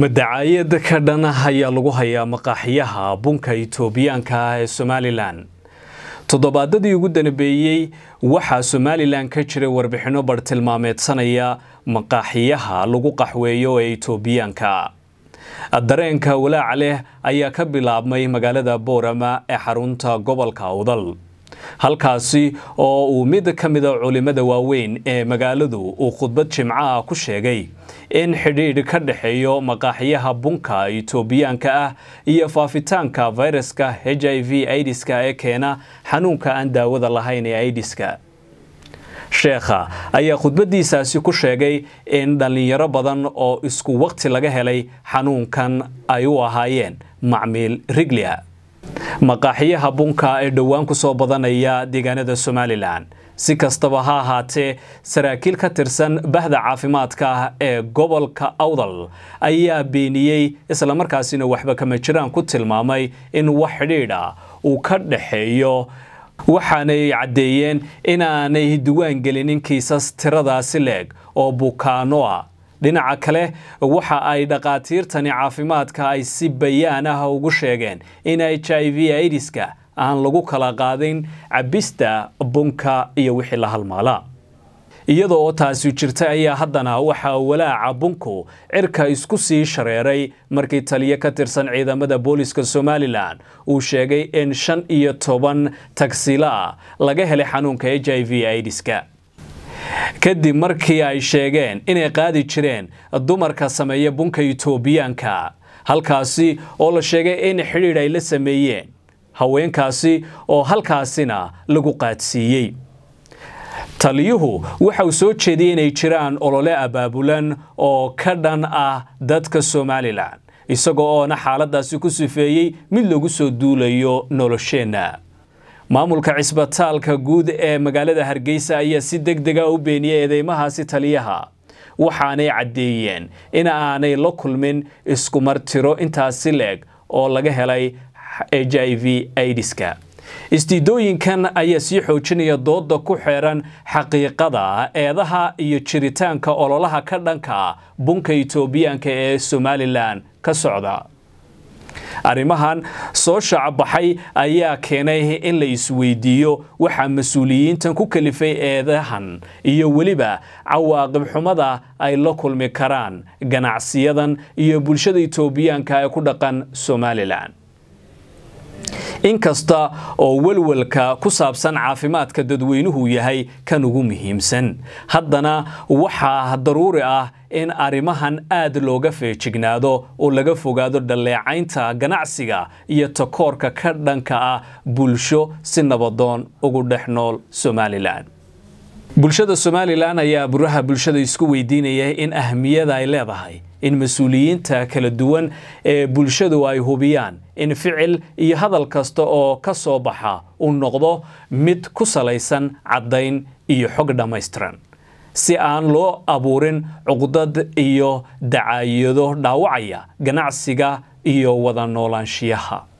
madacaayada ka dhan ayaa lagu hayaa maqaaxiyaha bunka itoobiyaanka ah ee somalilan toddobaadadii ugu danbeeyey waxaa somalilan ka jiray warbixino bartilmaameedsanaya maqaaxiyaha lagu qaxweeyo ee itoobiyaanka dareenka walaac leh ayaa ka bilaabmay magaalada boorama ee xarunta gobolka awdal halkaasi oo uu mid ka mida culimmada waaweyn ee magaaladu uu khudbad jimcaha ku sheegay in xidhiidh ka dhexeeyo maqaaxiyaha bunka itoobiyaanka ah iyo faafitaanka fayraska h i v idiska ee keena xanuunka aan daawada lahayn ee idiska sheekha ayaa khudbadiisaasi ku sheegay in dhallinyaro badan oo isku waqti laga helay xanuunkan ay u ahaayeen macmiil riglia maqaaxiyaha bunka ee dhowaan ku soo badanaya deegaanada somalilan si kastaba ha ahaatee saraakiil ka tirsan bahda caafimaadka ee gobolka awdal ayaa beeniyey islamarkaasina waxba kama jiraan ku tilmaamay in wax xidhiidha uu ka dhexeeyo waxaanay caddeeyeen inaanay duwaan gelinin kiisas tiradaasi leeg oo bukaano a dhinaca kale waxa ay dhaqaatiirtani caafimaadka ay si bayaan ah ugu sheegeen in h i v idiska aan lagu kala qaadin cabista bunka iyo wixii la halmaala iyada oo taasi jirta ayaa haddana waxaa walaaca bunku cirka isku sii shareeray markii taliyo ka tirsan ciidamada booliska somalilan uu sheegay in shan iyo toban tagsiila laga helay xanuunka h i v idiska kadib markii ay sheegeen inay qaadi jireen dumarka sameeya bunka itoobiyaanka halkaasi oo la sheegay in xidhiidh ay la sameeyeen haweenkaasi oo halkaasina lagu qaadsiiyey taliyuhu waxa soo jeediyey inay jiraan olole abaabulan oo ka dhan ah dadka somalilan isagoo oona xaaladdaasi ku sifeeyey mid lagu soo duulayo nolosheenna maamulka cisbitaalka guud ee magaalada hargeysa ayaa si deg dega ah u beeniyey eedeymahaasi taliyaha waxaanay caddeeyeen in aanay la kulmin iskumartiro intaasi leeg oo laga helay h i v idiska istiidooyinkan ayaa sii xoojinaya dooda ku xeeran xaqiiqada eedaha iyo jiritaanka ololaha ka dhanka bunka itoobiyaanka ee somalilan ka socda arrimahan soo shaacabaxay ayaa keenay in la isweydiiyo waxaa mas-uuliyiintan ku kalifay eedahan iyo weliba cawaaqib xumada ay la kulmi karaan ganacsiyadan iyo bulshada itoobiyaanka ee ku dhaqan somalilan inkasta oo welwelka ku saabsan caafimaadka dadweynuhu yahay kan ugu muhiimsan haddana waxaa daruuri ah in arrimahan aad looga feejignaado oo laga fogaado dhalleecaynta ganacsiga iyo takoorka ka dhanka ah bulsho si nabadoon ugu dhex nool somalilan bulshada somalilan ayaa buraha bulshada isku weydiinaya in ahmiyada ay leedahay in mas-uuliyiinta kala duwan ee bulshadu ay hubiyaan in ficil iyo hadal kasta oo ka soo baxa uu noqdo mid ku salaysan caddayn iyo xog dhammaystiran si aan loo abuurin cuqdad iyo dacaayado dhaawacaya ganacsiga iyo wada noolaanshiyaha